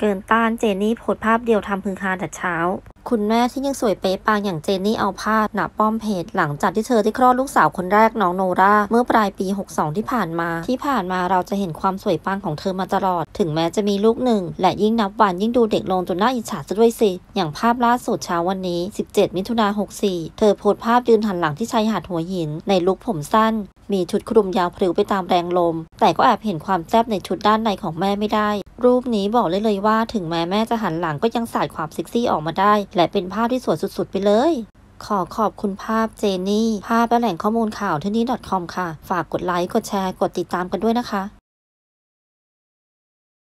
เกินต้านเจนี่โพสภาพเดียวทำพืงคาแต่เช้าคุณแม่ที่ยังสวยเป๊ะปังอย่างเจนนี่เอาพาดหนาป้อมเพจ หลังจากที่เธอได้คลอดลูกสาวคนแรกน้องโนราเมื่อปลายปี 62 ที่ผ่านมา ที่ผ่านมาเราจะเห็นความสวยปังของเธอมาตลอด ถึงแม้จะมีลูกหนึ่ง และยิ่งนับวันยิ่งดูเด็กลงจนน่าอิจฉาซะด้วยสิ อย่างภาพล่าสุดเช้าวันนี้ 17 มิถุนา 64 เธอโพสต์ภาพยืนหันหลังที่ชายหาดหัวหิน ในลุคผมสั้น มีชุดคลุมยาวพลิ้วไปตามแรงลมแต่ก็แอบเห็นความแซ่บในชุดด้านในของแม่ไม่ได้ รูปนี้บอกเลยเลยว่า ถึงแม้แม่จะหันหลังก็ยังสาดความเซ็กซี่ออกมาได้และเป็นภาพที่สวยสุดๆ ไปเลย ขอขอบคุณภาพเจนี่ภาพและแหล่งข้อมูลข่าวที่นี่ .com ค่ะ ฝากกดไลค์ กดแชร์ กดติดตามกันด้วยนะคะ